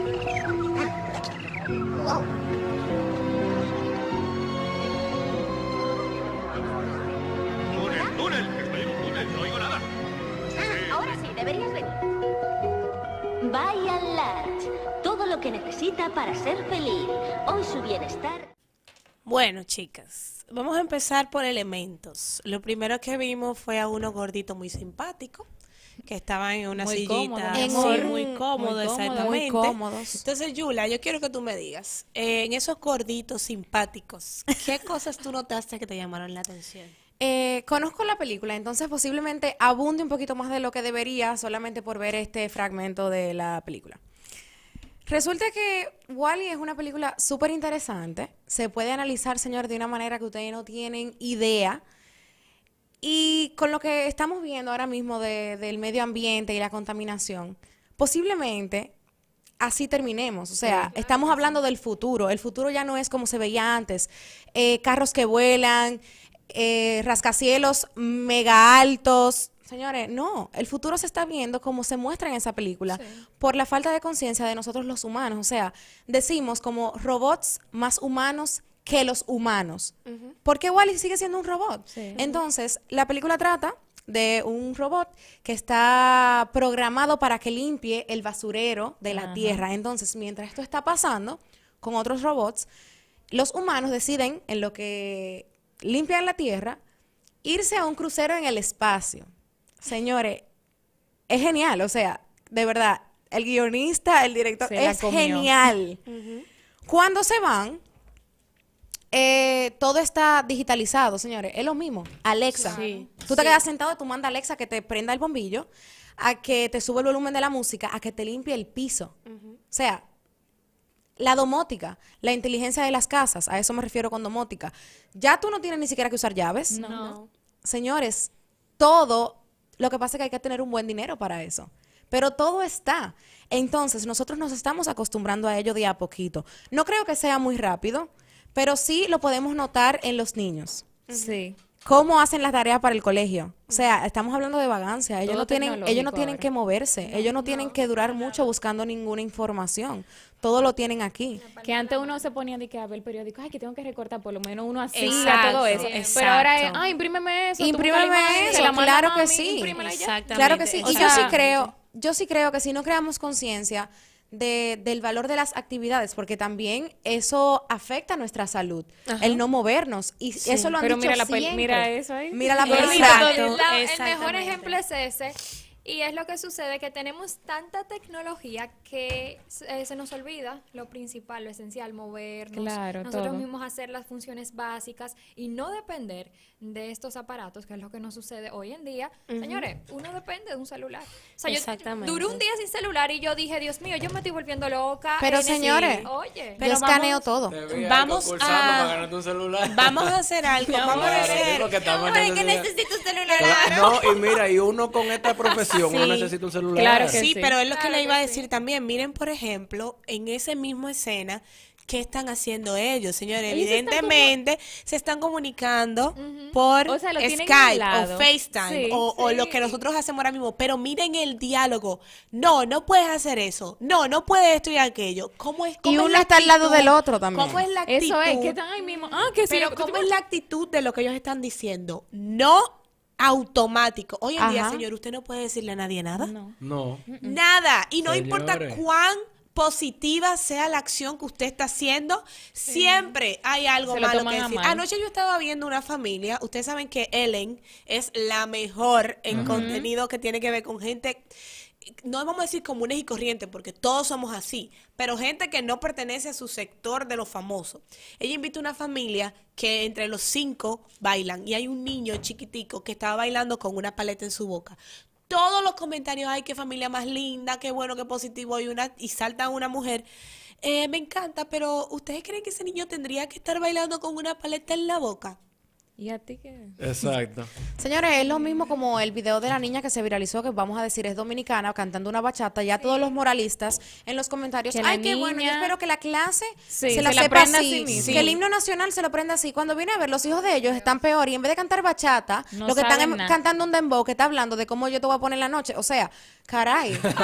¡Túnel, túnel! Estoy en un túnel, no oigo nada. Ah, ahora sí, deberías venir. Vaya Larch, todo lo que necesita para ser feliz. Hoy su bienestar... Bueno, chicas, vamos a empezar por elementos. Lo primero que vimos fue a uno gordito muy simpático, que estaban en una sillita muy cómodo, muy exactamente. Entonces, Yula, yo quiero que tú me digas, eh, en esos gorditos simpáticos, ¿qué cosas tú notaste que te llamaron la atención? Eh, conozco la película, entonces posiblemente abunde un poquito más de lo que debería solamente por ver este fragmento de la película. Resulta que Wally es una película súper interesante. Se puede analizar, señor, de una manera que ustedes no tienen idea. Y con lo que estamos viendo ahora mismo de, del medio ambiente y la contaminación, posiblemente así terminemos. O sea, estamos hablando del futuro. El futuro ya no es como se veía antes. Eh, carros que vuelan, eh, rascacielos mega altos. Señores, no, el futuro se está viendo como se muestra en esa película, por la falta de conciencia de nosotros los humanos. O sea, decimos como robots más humanos que los humanos. ¿Por qué Porque Wally sigue siendo un robot. Entonces, la película trata de un robot que está programado para que limpie el basurero de la Tierra. Entonces, mientras esto está pasando con otros robots, los humanos deciden, en lo que limpian la Tierra, irse a un crucero en el espacio. Señores, es genial, o sea, de verdad, el guionista, el director, es genial. Cuando se van, eh, todo está digitalizado, señores. Es lo mismo. Alexa. Tú te quedas sentado y tú mandas a Alexa que te prenda el bombillo, a que te suba el volumen de la música, a que te limpie el piso. O sea, la domótica, la inteligencia de las casas, a eso me refiero con domótica. Ya tú no tienes ni siquiera que usar llaves. No. Señores, todo, lo que pasa es que hay que tener un buen dinero para eso. Pero todo está. Entonces, nosotros nos estamos acostumbrando a ello de a poquito. No creo que sea muy rápido pero sí lo podemos notar en los niños. Sí. ¿Cómo hacen las tareas para el colegio? O sea, estamos hablando de vagancia. Ellos no tienen, ellos no tienen que moverse. ellos no, tienen que durar mucho buscando ninguna información. Todo lo tienen aquí. Que antes uno se ponía de que a ver el periódico, ay, que tengo que recortar, por lo menos uno así. todo eso. Pero ahora es, ay, imprímeme eso. Imprímeme eso, claro que sí. Claro que sí. Y yo sí creo, yo sí creo que si no creamos conciencia, de, del valor de las actividades, porque también eso afecta nuestra salud, el no movernos. Y eso lo han dicho mira Mira eso ahí. Mira la película. El mejor ejemplo es ese y es lo que sucede, que tenemos tanta tecnología que se eh, nos olvida lo principal, lo esencial, movernos, claro, nosotros mismos hacer las funciones básicas y no depender de estos aparatos, que es lo que nos sucede hoy en día. Señores, uno depende de un celular. O Exactamente. yo un día sin celular y yo dije, Dios mío, yo me estoy volviendo loca. Pero señores, oye, yo escaneo todo. Vamos a, vamos a hacer algo. vamos a hacer. Que, que necesito un celular. No, y mira, y uno con esta profesión sí, un celular. Claro sí, pero es lo que le iba a decir también. Miren, por ejemplo, en esa misma escena, ¿qué están haciendo ellos, señores? Evidentemente se están comunicando por Skype o FaceTime o, lo que nosotros hacemos ahora mismo. Pero miren el diálogo. No, no puedes hacer eso. No, no puedes esto y aquello. ¿Cómo es, cómo y uno está al lado del otro también. ¿Cómo es la actitud? Eso es, que están ahí mismo. Ah, que sí, Pero ¿cómo es la actitud de lo que ellos están diciendo? No automático. Hoy en día, señor, usted no puede decirle a nadie nada. No. Nada. Y no importa cuán positiva sea la acción que usted está haciendo, siempre hay algo malo que decir. Anoche yo estaba viendo una familia, ustedes saben que Ellen es la mejor en contenido que tiene que ver con gente no vamos a decir comunes y corrientes, porque todos somos así, pero gente que no pertenece a su sector de los famosos. Ella invita a una familia que entre los cinco bailan y hay un niño chiquitico que estaba bailando con una paleta en su boca. Todos los comentarios, ay, qué familia más linda, qué bueno, qué positivo, y, una, y salta una mujer. Eh, me encanta, pero ¿ustedes creen que ese niño tendría que estar bailando con una paleta en la boca? ¿Y a ti qué? Exacto. Señores, es lo mismo como el video de la niña que se viralizó, que vamos a decir es dominicana, cantando una bachata. Ya todos los moralistas en los comentarios, ay, qué bueno, yo espero que la clase se la se sepa así. Que el himno nacional se lo prenda así. Cuando viene a ver, los hijos de ellos están peor y en vez de cantar bachata, lo que están cantando un dembow que está hablando de cómo yo te voy a poner la noche. O sea, caray. no, es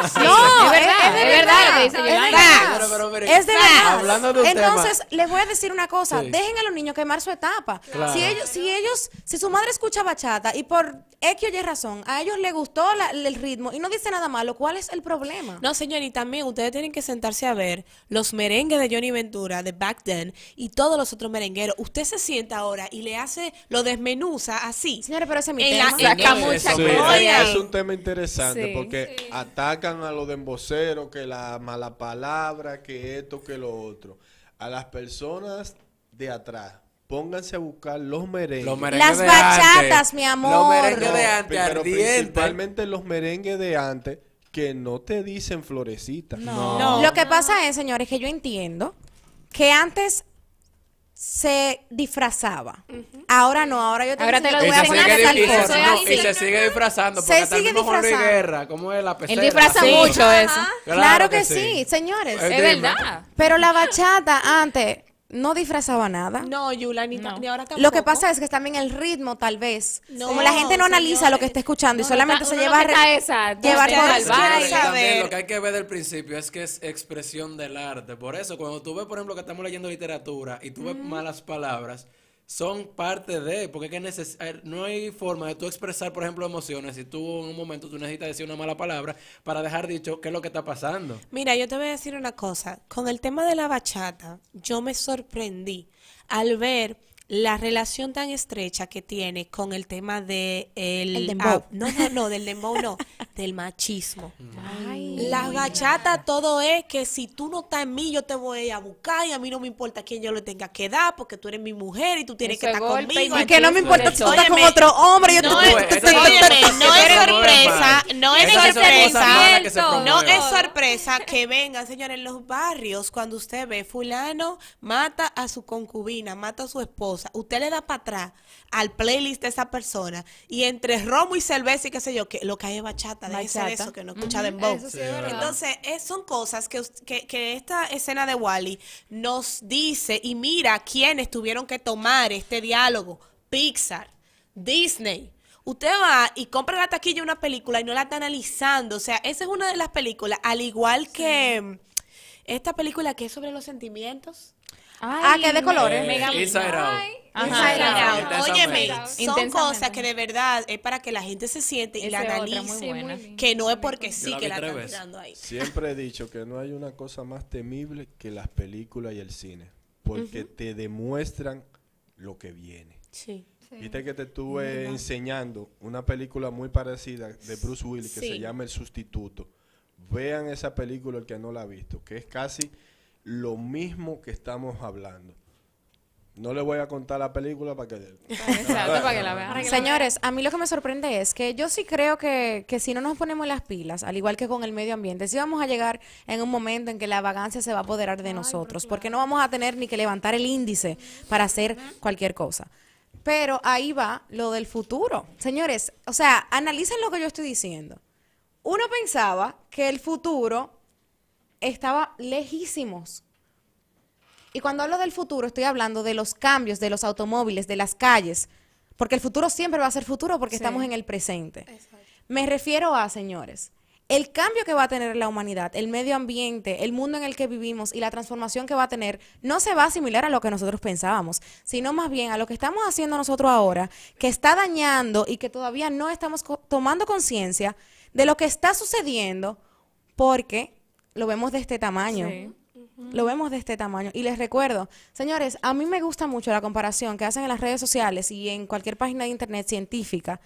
verdad, es, de verdad. Es, de verdad. Es de verdad. Entonces, les voy a decir una cosa. Dejen a los niños quemar su etapa. Si ellos, ellos, si su madre escucha bachata y por X o Y razón, a ellos les gustó el ritmo y no dice nada malo, ¿cuál es el problema? No, señor, y también ustedes tienen que sentarse a ver los merengues de Johnny Ventura, de Back Then, y todos los otros merengueros. Usted se sienta ahora y le hace, lo desmenuza así. Señora, pero ese es es, un tema interesante porque atacan a los demboceros, que la mala palabra, que esto, que lo otro. A las personas de atrás Pónganse a buscar los merengues. Las bachatas, mi amor. Los merengues de antes, Pero principalmente los merengues de antes que no te dicen florecitas. No. no. Lo que pasa es, señores, que yo entiendo que antes se disfrazaba. Ahora no, ahora yo te ahora te lo voy a poner de tal sigue y se sigue disfrazando se sigue disfrazando. de Guerra, como es la pecera. Él disfraza mucho eso. Claro, que, sí. señores. es verdad. Pero la bachata antes no disfrazaba nada. No, Yula, ni, ahora tampoco. Lo que pasa es que también el ritmo, tal vez. como la gente no analiza lo que está escuchando y solamente se lleva a esa, llevar el baile. lo que hay que ver del principio es que es expresión del arte. Por eso, cuando tú ves, por ejemplo, que estamos leyendo literatura y tú ves malas palabras son parte de, porque no hay forma de tú expresar, por ejemplo, emociones si tú en un momento tú necesitas decir una mala palabra para dejar dicho qué es lo que está pasando. Mira, yo te voy a decir una cosa, con el tema de la bachata, yo me sorprendí al ver la relación tan estrecha que tiene con el tema de el, no no no del dembow no del machismo las la todo es que si tú no estás en mí yo te voy a buscar y a mí no me importa quién yo le tenga que dar porque tú eres mi mujer y tú tienes que estar conmigo y, que no me importa si tú estás con otro hombre yo no, no es sorpresa no es sorpresa no es sorpresa que vengan señores en los barrios cuando usted ve fulano mata a su concubina mata a su esposo usted le da para atrás al playlist de esa persona y entre romo y cerveza y qué sé yo, que lo que hay es bachata, de eso que no escucha de -huh. Entonces, son cosas que, esta escena de Wally nos dice y mira quiénes tuvieron que tomar este diálogo. Pixar, Disney. Usted va y compra la taquilla una película y no la está analizando. O sea, esa es una de las películas, al igual que mm, esta película que es sobre los sentimientos ah, que de colores. Eh, Mega Inside Out. Óyeme, son cosas que de verdad es para que la gente se siente y la analice. que no es porque sí que la están mirando ahí. Siempre he dicho que no hay una cosa más temible que las películas y el cine. Porque te demuestran lo que viene. Sí. Viste que te estuve enseñando una película muy parecida de Bruce Willis que se llama El Sustituto. Vean esa película el que no la ha visto, que es casi lo mismo que estamos hablando. No le voy a contar la película para que... la vean. Señores, a mí lo que me sorprende es que yo sí creo que, que si no nos ponemos las pilas, al igual que con el medio ambiente, sí vamos a llegar en un momento en que la vagancia se va a apoderar de nosotros, porque no vamos a tener ni que levantar el índice para hacer cualquier cosa. Pero ahí va lo del futuro. Señores, o sea, analicen lo que yo estoy diciendo. Uno pensaba que el futuro estaba lejísimos. Y cuando hablo del futuro, estoy hablando de los cambios, de los automóviles, de las calles, porque el futuro siempre va a ser futuro porque estamos en el presente. Me refiero a, señores, el cambio que va a tener la humanidad, el medio ambiente, el mundo en el que vivimos y la transformación que va a tener no se va a asimilar a lo que nosotros pensábamos, sino más bien a lo que estamos haciendo nosotros ahora, que está dañando y que todavía no estamos tomando conciencia de lo que está sucediendo porque lo vemos de este tamaño. Lo vemos de este tamaño. Y les recuerdo, señores, a mí me gusta mucho la comparación que hacen en las redes sociales y en cualquier página de internet científica,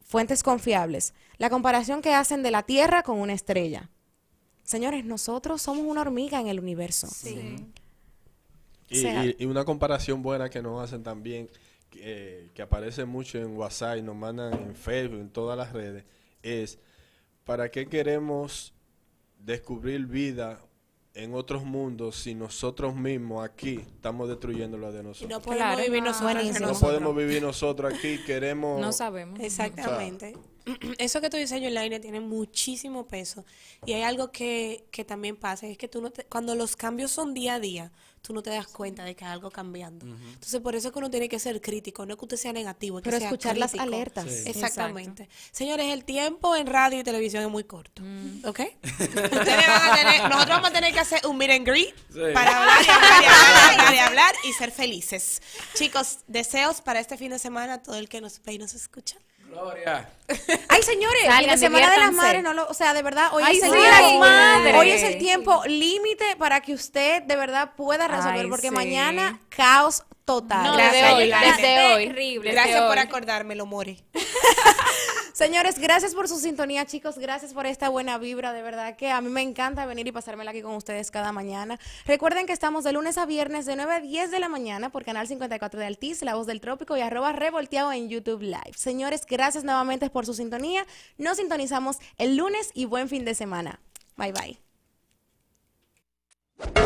fuentes confiables, la comparación que hacen de la Tierra con una estrella. Señores, nosotros somos una hormiga en el universo. Sí. Y, una comparación buena que nos hacen también, eh, que aparece mucho en WhatsApp y nos mandan en Facebook, en todas las redes, es, ¿para qué queremos descubrir vida en otros mundos si nosotros mismos aquí estamos destruyendo la de nosotros. no podemos vivir nosotros, aquí, queremos... No sabemos. Exactamente. eso que tú dices, Yolaine, tiene muchísimo peso. Y hay algo que, también pasa, es que tú no cuando los cambios son día a día, tú no te das cuenta de que hay algo cambiando. Entonces, por eso es que uno tiene que ser crítico, no es que usted sea negativo, Pero escuchar las alertas. Exactamente. Señores, el tiempo en radio y televisión es muy corto, mm. ¿ok? nosotros vamos a tener que hacer un meet and greet para hablar y ser felices. Chicos, deseos para este fin de semana, a todo el que nos ve y nos escucha. Gloria. Ay, señores, la Semana de las Madres, o sea, de verdad, hoy, es, el tiempo límite para que usted de verdad pueda resolver, porque mañana caos total. Gracias, desde hoy, Terrible. Gracias por acordármelo, More. Señores, gracias por su sintonía, chicos. Gracias por esta buena vibra. De verdad que a mí me encanta venir y pasármela aquí con ustedes cada mañana. Recuerden que estamos de lunes a viernes de 9 a 10 de la mañana por Canal 54 de Altiz, La Voz del Trópico y arroba revolteado en YouTube Live. Señores, gracias nuevamente por su sintonía. Nos sintonizamos el lunes y buen fin de semana. Bye bye.